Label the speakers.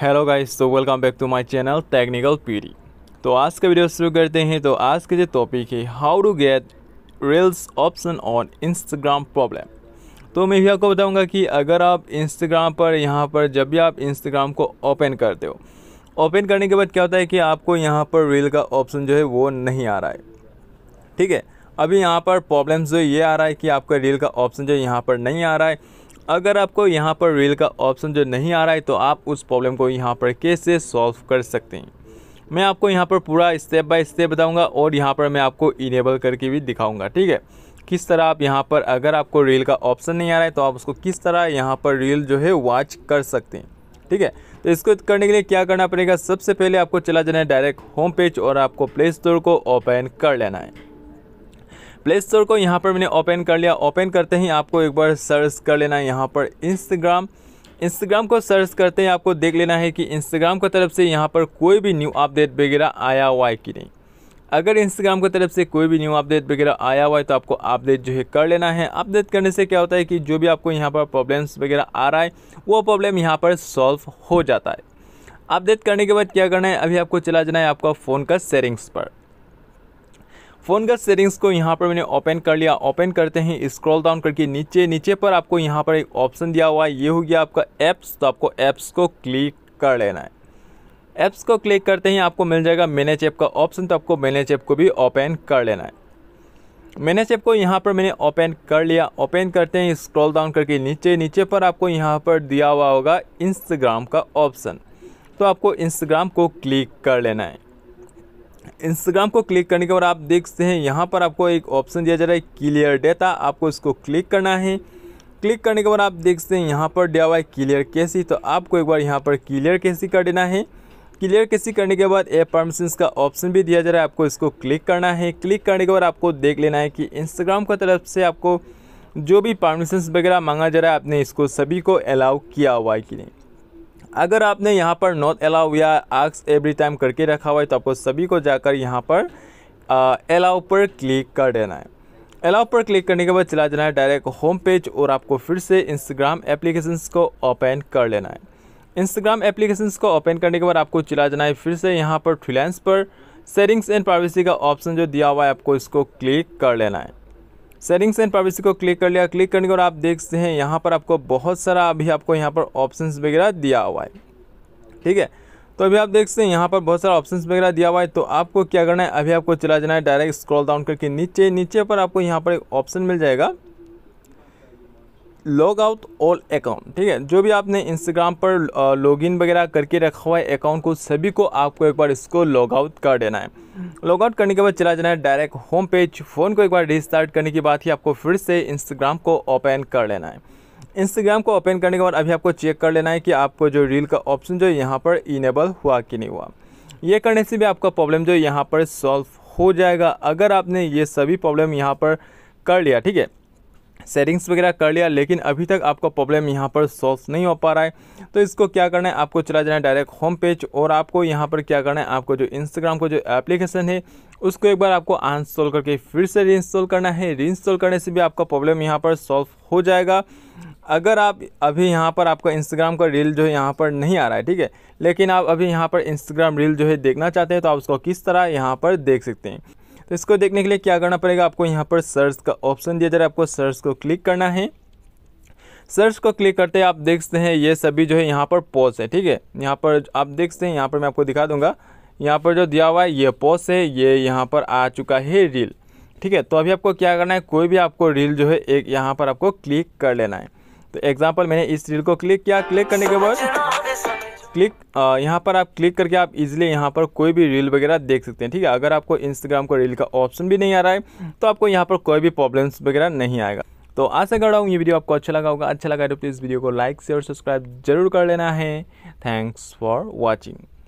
Speaker 1: hello guys तो welcome back to my channel technical PD तो आज का वीडियो शुरू करते हैं तो आज के जो टॉपिक है how to get reels option on Instagram problem तो मैं भी आपको बताऊंगा कि अगर आप इंस्टाग्राम पर यहाँ पर जब भी आप इंस्टाग्राम को ओपन करते हो ओपन करने के बाद क्या होता है कि आपको यहाँ पर रील का ऑप्शन जो है वो नहीं आ रहा है ठीक है अभी यहाँ पर प्रॉब्लम्स जो ये आ रहा है कि आपका रील का ऑप्शन जो यहाँ पर नहीं आ रहा है अगर आपको यहाँ पर रेल का ऑप्शन जो नहीं आ रहा है तो आप उस प्रॉब्लम को यहाँ पर कैसे सॉल्व कर सकते हैं मैं आपको यहाँ पर पूरा स्टेप बाय स्टेप बताऊँगा और यहाँ पर मैं आपको इनेबल करके भी दिखाऊँगा ठीक है किस तरह आप यहाँ पर अगर आपको रील का ऑप्शन नहीं आ रहा है तो आप उसको किस तरह यहाँ पर रील जो है वॉच कर सकते हैं ठीक है तो इसको करने के लिए क्या करना पड़ेगा सबसे पहले आपको चला जाना है डायरेक्ट होम पेज और आपको प्ले स्टोर को ओपन कर लेना है प्ले स्टोर को यहाँ पर मैंने ओपन कर लिया ओपन करते ही आपको एक बार सर्च कर लेना है यहाँ पर इंस्टाग्राम इंस्टाग्राम को सर्च करते ही आपको देख लेना है कि इंस्टाग्राम की तरफ से यहाँ पर कोई भी न्यू अपडेट वगैरह आया हुआ है कि नहीं अगर इंस्टाग्राम की तरफ से कोई भी न्यू अपडेट वगैरह आया हुआ है तो आपको अपडेट जो है कर लेना है अपडेट करने से क्या होता है कि जो भी आपको यहाँ पर प्रॉब्लम्स वगैरह आ रहा है वो प्रॉब्लम यहाँ पर सॉल्व हो जाता है अपडेट करने के बाद क्या करना है अभी आपको चला जाना है आपका फ़ोन का सेटिंग्स पर फ़ोन का सेटिंग्स को यहाँ पर मैंने ओपन कर लिया ओपन करते हैं स्क्रॉल डाउन करके नीचे नीचे पर आपको यहाँ पर एक ऑप्शन दिया हुआ है ये हो गया आपका ऐप्स तो आपको ऐप्स को क्लिक कर लेना है ऐप्स को क्लिक करते ही आपको मिल जाएगा मैनेज ऐप का ऑप्शन तो आपको मैनेज ऐप को भी ओपन कर लेना है मैनेज ऐप को यहाँ पर मैंने ओपन कर लिया ओपन करते हैं स्क्रॉल डाउन करके नीचे नीचे पर आपको यहाँ पर दिया हुआ होगा इंस्टाग्राम का ऑप्शन तो आपको इंस्टाग्राम को क्लिक कर लेना है इंस्टाग्राम को क्लिक करने के बाद आप देखते हैं यहाँ पर आपको एक ऑप्शन दिया जा रहा है क्लियर डेटा आपको इसको क्लिक करना है क्लिक करने के बाद आप देखते हैं यहाँ पर दिया हुआ है क्लियर कैसी तो आपको एक बार यहाँ पर क्लियर कैसी कर देना है क्लियर कैसी करने के बाद ए परमिशंस का ऑप्शन भी दिया जा रहा है आपको इसको क्लिक करना है क्लिक करने के बाद आपको देख लेना है कि इंस्टाग्राम की तरफ से आपको जो भी परमिशंस वगैरह मांगा जा रहा है आपने इसको सभी को अलाउ किया हुआ है कि नहीं अगर आपने यहाँ पर नॉट अलाउ या आक्स एवरी टाइम करके रखा हुआ है तो आपको सभी को जाकर यहाँ पर अलाउ पर क्लिक कर देना है अलाउ पर क्लिक करने के बाद चला जाना है डायरेक्ट होम पेज और आपको फिर से इंस्टाग्राम एप्लीकेशन को ओपन कर लेना है इंस्टाग्राम एप्लीकेशन को ओपन करने के बाद आपको चला जाना है फिर से यहाँ पर फ्रीलांस पर सेटिंग्स एंड प्राइवेसी का ऑप्शन जो दिया हुआ है आपको इसको क्लिक कर लेना है सेटिंग्स एंड प्राइवेसी को क्लिक कर लिया क्लिक करने के और आप देखते हैं यहाँ पर आपको बहुत सारा अभी आपको यहाँ पर ऑप्शंस वगैरह दिया हुआ है ठीक है तो अभी आप देखते हैं यहाँ पर बहुत सारा ऑप्शंस वगैरह दिया हुआ है तो आपको क्या करना है अभी आपको चला जाना है डायरेक्ट स्क्रॉल डाउन करके नीचे नीचे पर आपको यहाँ पर एक ऑप्शन मिल जाएगा लॉग आउट ऑल अकाउंट ठीक है जो भी आपने इंस्टाग्राम पर लॉगिन वगैरह करके रखा हुआ है अकाउंट को सभी को आपको एक बार इसको लॉग आउट कर देना है लॉग आउट करने के बाद चला जाना है डायरेक्ट होम पेज फ़ोन को एक बार रिस्टार्ट करने की बात ही आपको फिर से इंस्टाग्राम को ओपन कर लेना है इंस्टाग्राम को ओपन करने के बाद अभी आपको चेक कर लेना है कि आपको जो रील का ऑप्शन जो यहाँ पर इनेबल हुआ कि नहीं हुआ ये करने से भी आपका प्रॉब्लम जो यहाँ पर सॉल्व हो जाएगा अगर आपने ये सभी प्रॉब्लम यहाँ पर कर लिया ठीक है सेटिंग्स वगैरह कर लिया लेकिन अभी तक आपका प्रॉब्लम यहाँ पर सॉल्व नहीं हो पा रहा है तो इसको क्या करना है आपको चला जाना है डायरेक्ट होम पेज और आपको यहाँ पर क्या करना है आपको जो इंस्टाग्राम को जो एप्लीकेशन है उसको एक बार आपको अनस्टॉल करके फिर से री करना है री करने से भी आपका प्रॉब्लम यहाँ पर सॉल्व हो जाएगा अगर आप अभी यहाँ पर आपका इंस्टाग्राम का रील जो है यहाँ पर नहीं आ रहा है ठीक है लेकिन आप अभी यहाँ पर इंस्टाग्राम रील जो है देखना चाहते हैं तो आप उसको किस तरह यहाँ पर देख सकते हैं तो इसको देखने के लिए क्या करना पड़ेगा आपको यहाँ पर सर्च का ऑप्शन दिया जा रहा है आपको सर्च को क्लिक करना है सर्च को क्लिक करते हैं आप देखते हैं ये सभी जो है यहाँ पर पॉज है ठीक है यहाँ पर आप देखते हैं यहाँ पर मैं आपको दिखा दूंगा यहाँ पर जो दिया हुआ है ये पॉज है ये यहाँ पर आ चुका है रील ठीक है तो अभी आपको क्या करना है कोई भी आपको रील जो है एक यहाँ पर आपको क्लिक कर लेना है तो एग्जाम्पल मैंने इस रील को क्लिक किया क्लिक करने के बाद क्लिक यहाँ पर आप क्लिक करके आप इजीली यहाँ पर कोई भी रील वगैरह देख सकते हैं ठीक है अगर आपको इंस्टाग्राम को रील का ऑप्शन भी नहीं आ रहा है तो आपको यहाँ पर कोई भी प्रॉब्लम्स वगैरह नहीं आएगा तो आशा कर रहा हूँ ये वीडियो आपको अच्छा लगा होगा अच्छा लगा तो प्लीज़ वीडियो को लाइक शेयर सब्सक्राइब जरूर कर लेना है थैंक्स फॉर वॉचिंग